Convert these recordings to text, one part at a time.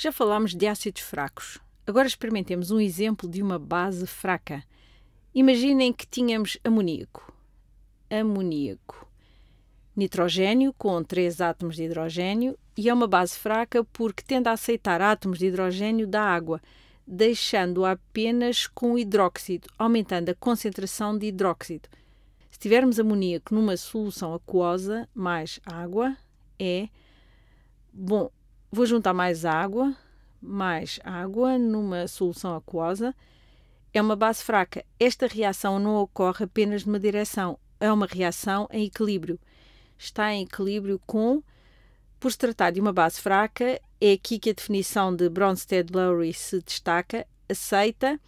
Já falámos de ácidos fracos. Agora experimentemos um exemplo de uma base fraca. Imaginem que tínhamos amoníaco. Amoníaco. Nitrogênio com 3 átomos de hidrogênio e é uma base fraca porque tende a aceitar átomos de hidrogênio da água, deixando-a apenas com hidróxido, aumentando a concentração de hidróxido. Se tivermos amoníaco numa solução aquosa mais água, é Bom, Vou juntar mais água, mais água numa solução aquosa. É uma base fraca. Esta reação não ocorre apenas numa direção, é uma reação em equilíbrio. Está em equilíbrio com. Por se tratar de uma base fraca, é aqui que a definição de Bronsted-Lowry se destaca. Aceita.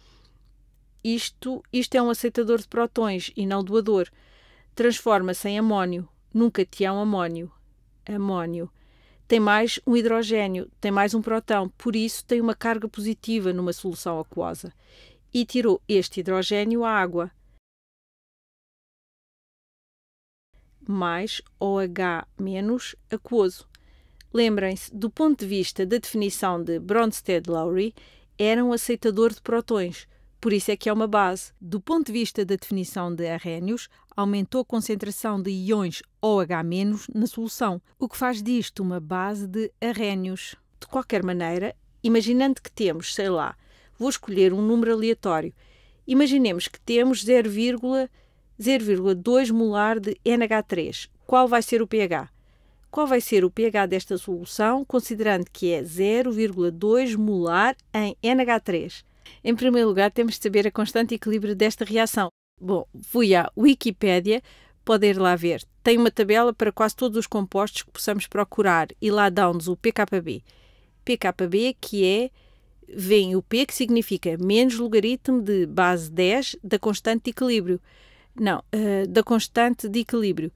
Isto, isto é um aceitador de protões e não doador. Transforma-se em amónio. Nunca te é um amónio. Amónio tem mais um hidrogênio, tem mais um protão, por isso tem uma carga positiva numa solução aquosa. E tirou este hidrogênio à água. Mais OH menos aquoso. Lembrem-se, do ponto de vista da definição de Bronsted-Lowry, era um aceitador de protões, por isso é que é uma base. Do ponto de vista da definição de arrénios, aumentou a concentração de íons OH- na solução, o que faz disto uma base de arrênios. De qualquer maneira, imaginando que temos, sei lá, vou escolher um número aleatório, imaginemos que temos 0,2 molar de NH3. Qual vai ser o pH? Qual vai ser o pH desta solução, considerando que é 0,2 molar em NH3? Em primeiro lugar, temos de saber a constante de equilíbrio desta reação. Bom, fui à Wikipédia, pode ir lá ver. Tem uma tabela para quase todos os compostos que possamos procurar e lá dão nos o PKB. PKB que é vem o P que significa menos logaritmo de base 10 da constante de equilíbrio. Não, uh, da constante de equilíbrio.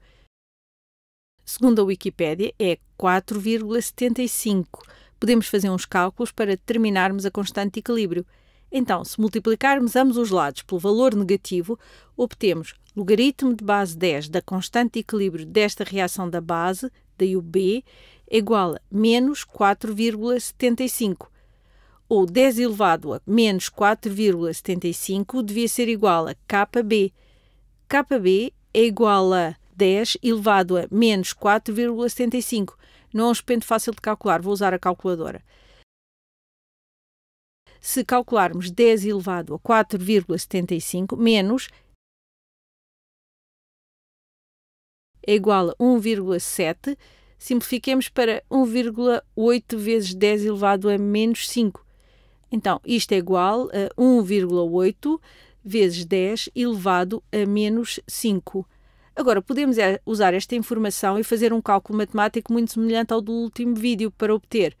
Segundo a Wikipédia, é 4,75. Podemos fazer uns cálculos para determinarmos a constante de equilíbrio. Então, se multiplicarmos ambos os lados pelo valor negativo, obtemos logaritmo de base 10 da constante de equilíbrio desta reação da base, daí o B, igual a menos 4,75. Ou 10 elevado a menos 4,75 devia ser igual a KB. KB é igual a 10 elevado a menos 4,75. Não é um espelho fácil de calcular, vou usar a calculadora se calcularmos 10 elevado a 4,75 menos é igual a 1,7, simplifiquemos para 1,8 vezes 10 elevado a menos 5. Então, isto é igual a 1,8 vezes 10 elevado a menos 5. Agora, podemos eh, usar esta informação e fazer um cálculo matemático muito semelhante ao do último vídeo para obter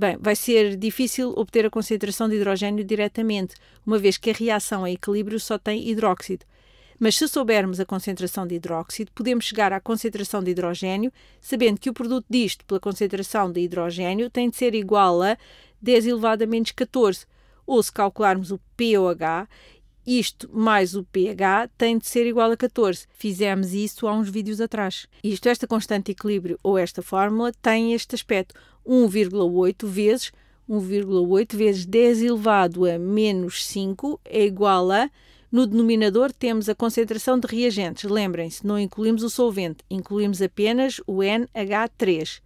Bem, vai ser difícil obter a concentração de hidrogênio diretamente, uma vez que a reação em equilíbrio só tem hidróxido. Mas se soubermos a concentração de hidróxido, podemos chegar à concentração de hidrogênio, sabendo que o produto disto pela concentração de hidrogênio tem de ser igual a 10 elevado a menos 14, ou se calcularmos o pOH, isto mais o pH tem de ser igual a 14. Fizemos isso há uns vídeos atrás. Isto, esta constante equilíbrio ou esta fórmula tem este aspecto. 1,8 vezes 1,8 vezes 10 elevado a menos 5 é igual a no denominador temos a concentração de reagentes. Lembrem-se, não incluímos o solvente, incluímos apenas o NH3.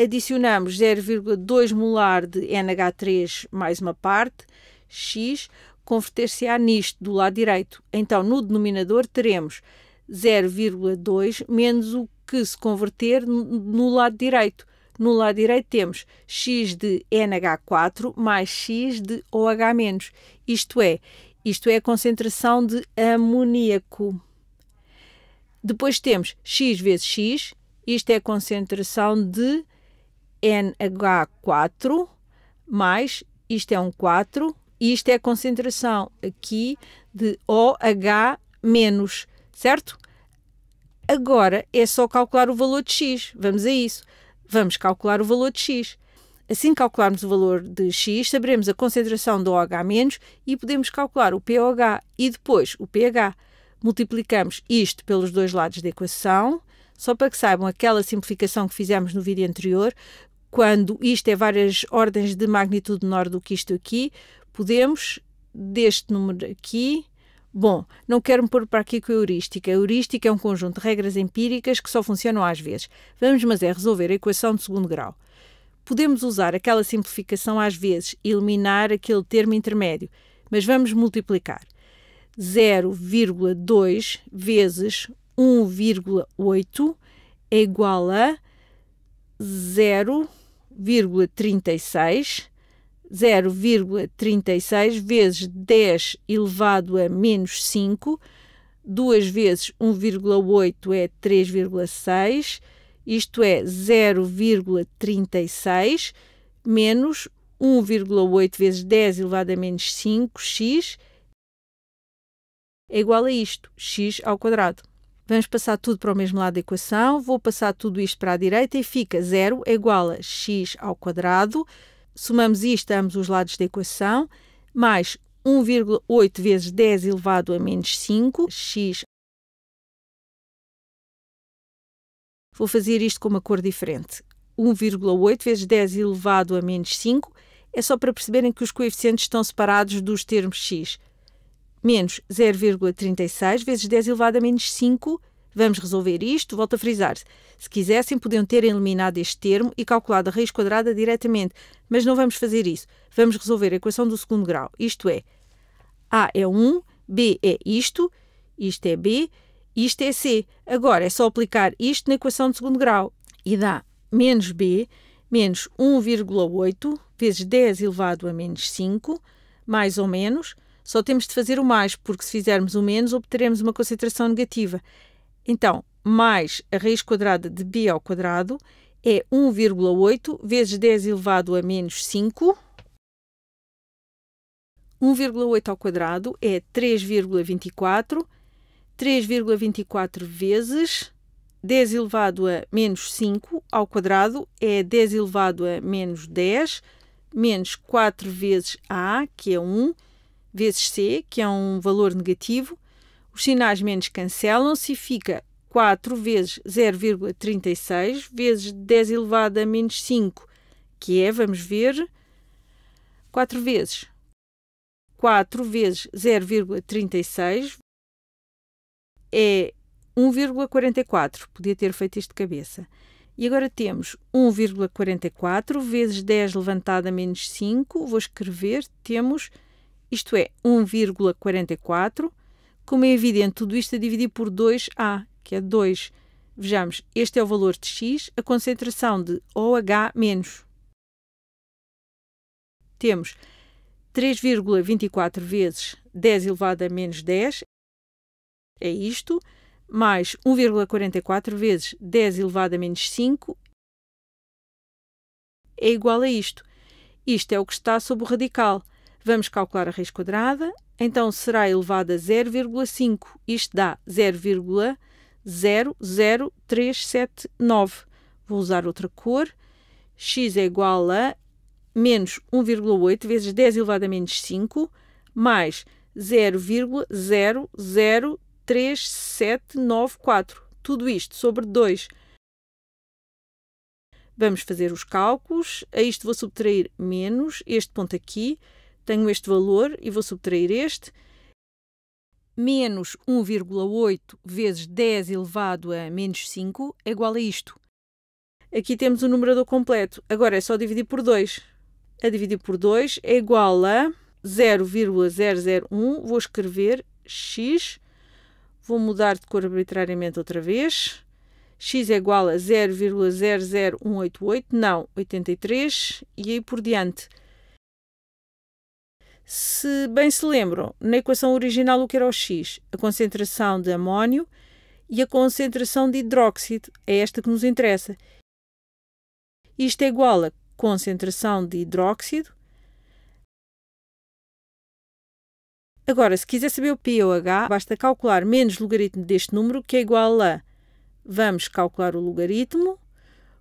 Adicionamos 0,2 molar de NH3 mais uma parte, X, converter-se-á nisto do lado direito. Então, no denominador, teremos 0,2 menos o que se converter no lado direito. No lado direito temos x de NH4 mais x de OH-. Isto é, isto é a concentração de amoníaco. Depois temos x vezes x, isto é a concentração de NH4 mais, isto é um 4, e Isto é a concentração aqui de OH menos, certo? Agora é só calcular o valor de x. Vamos a isso. Vamos calcular o valor de x. Assim que calcularmos o valor de x, saberemos a concentração do OH- e podemos calcular o pOH e depois o pH. Multiplicamos isto pelos dois lados da equação, só para que saibam aquela simplificação que fizemos no vídeo anterior, quando isto é várias ordens de magnitude menor do que isto aqui, Podemos, deste número aqui, Bom, não quero me pôr para aqui com a heurística. A heurística é um conjunto de regras empíricas que só funcionam às vezes. Vamos, mas é resolver a equação de segundo grau. Podemos usar aquela simplificação às vezes, eliminar aquele termo intermédio, mas vamos multiplicar. 0,2 vezes 1,8 é igual a 0,36 0,36 vezes 10 elevado a menos 5, 2 vezes 1,8 é 3,6, isto é 0,36 menos 1,8 vezes 10 elevado a menos 5, x, é igual a isto, x ao quadrado. Vamos passar tudo para o mesmo lado da equação, vou passar tudo isto para a direita e fica 0 é igual a x ao quadrado somamos isto a ambos os lados da equação, mais 1,8 vezes 10 elevado a menos 5, x. Vou fazer isto com uma cor diferente. 1,8 vezes 10 elevado a menos 5 é só para perceberem que os coeficientes estão separados dos termos x. Menos 0,36 vezes 10 elevado a menos 5 Vamos resolver isto, volto a frisar. -se. se quisessem, podiam ter eliminado este termo e calculado a raiz quadrada diretamente, mas não vamos fazer isso. Vamos resolver a equação do segundo grau, isto é, A é 1, B é isto, isto é B, isto é C. Agora é só aplicar isto na equação de segundo grau e dá menos B menos 1,8 vezes 10 elevado a menos 5, mais ou menos. Só temos de fazer o mais, porque se fizermos o menos, obteremos uma concentração negativa. Então, mais a raiz quadrada de b ao quadrado é 1,8 vezes 10 elevado a menos 5. 1,8 ao quadrado é 3,24. 3,24 vezes 10 elevado a menos 5 ao quadrado é 10 elevado a menos 10, menos 4 vezes A, que é 1, vezes C, que é um valor negativo, os sinais menos cancelam-se e fica 4 vezes 0,36 vezes 10 elevado a menos 5, que é, vamos ver, 4 vezes 4 vezes 0,36 é 1,44. Podia ter feito isto de cabeça. E agora temos 1,44 vezes 10 levantado a menos 5. Vou escrever, temos, isto é, 1,44 como é evidente, tudo isto é a dividir por 2A, que é 2. Vejamos, este é o valor de x, a concentração de OH menos. Temos 3,24 vezes 10 elevado a menos 10, é isto, mais 1,44 vezes 10 elevado a menos 5, é igual a isto. Isto é o que está sob o radical. Vamos calcular a raiz quadrada, então será elevada a 0,5. Isto dá 0,00379. Vou usar outra cor. x é igual a menos 1,8 vezes 10 elevado a menos 5 mais 0,003794. Tudo isto sobre 2. Vamos fazer os cálculos. A isto vou subtrair menos este ponto aqui tenho este valor e vou subtrair este, menos 1,8 vezes 10 elevado a menos 5 é igual a isto. Aqui temos o numerador completo. Agora é só dividir por 2. A dividir por 2 é igual a 0,001. Vou escrever x. Vou mudar de cor arbitrariamente outra vez. x é igual a 0,00188. Não, 83. E aí por diante. Se bem se lembram, na equação original o que era o X? A concentração de amónio e a concentração de hidróxido, é esta que nos interessa. Isto é igual a concentração de hidróxido. Agora, se quiser saber o pOH basta calcular menos logaritmo deste número, que é igual a... Vamos calcular o logaritmo.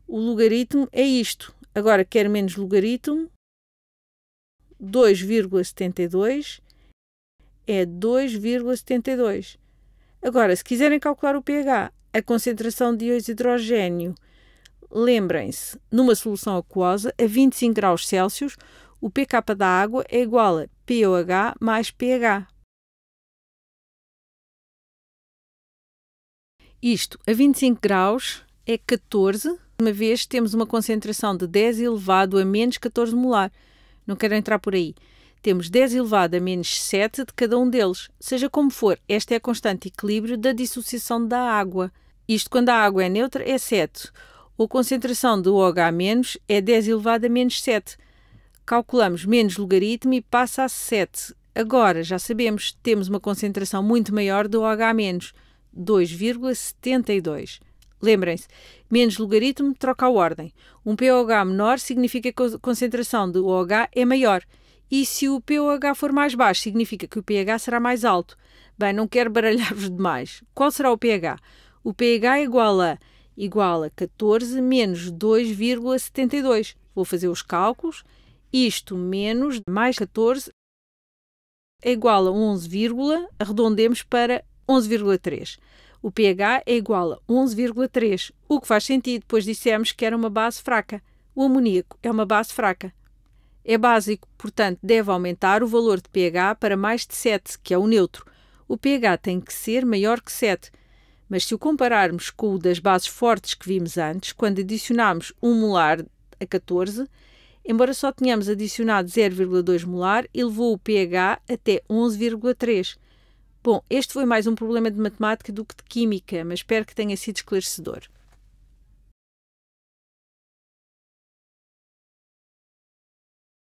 O logaritmo é isto. Agora, quer menos logaritmo, 2,72 é 2,72. Agora, se quiserem calcular o pH, a concentração de íons de hidrogênio, lembrem-se, numa solução aquosa a 25 graus Celsius, o pK da água é igual a pOH mais pH. Isto a 25 graus é 14, uma vez temos uma concentração de 10 elevado a menos 14 molar. Não quero entrar por aí. Temos 10 elevado a menos 7 de cada um deles. Seja como for, esta é a constante equilíbrio da dissociação da água. Isto quando a água é neutra é 7. A concentração do OH- é 10 elevado a menos 7. Calculamos menos logaritmo e passa a 7. Agora, já sabemos, temos uma concentração muito maior do OH-, 2,72. Lembrem-se, menos logaritmo troca a ordem. Um pOH menor significa que a concentração do OH é maior. E se o pOH for mais baixo, significa que o pH será mais alto. Bem, não quero baralhar-vos demais. Qual será o pH? O pH é igual a igual a 14 menos 2,72. Vou fazer os cálculos. Isto menos mais 14 é igual a 11, arredondemos para 11,3. O pH é igual a 11,3, o que faz sentido, pois dissemos que era uma base fraca. O amoníaco é uma base fraca. É básico, portanto, deve aumentar o valor de pH para mais de 7, que é o neutro. O pH tem que ser maior que 7, mas se o compararmos com o das bases fortes que vimos antes, quando adicionámos 1 molar a 14, embora só tenhamos adicionado 0,2 molar, elevou o pH até 11,3. Bom, este foi mais um problema de matemática do que de química, mas espero que tenha sido esclarecedor.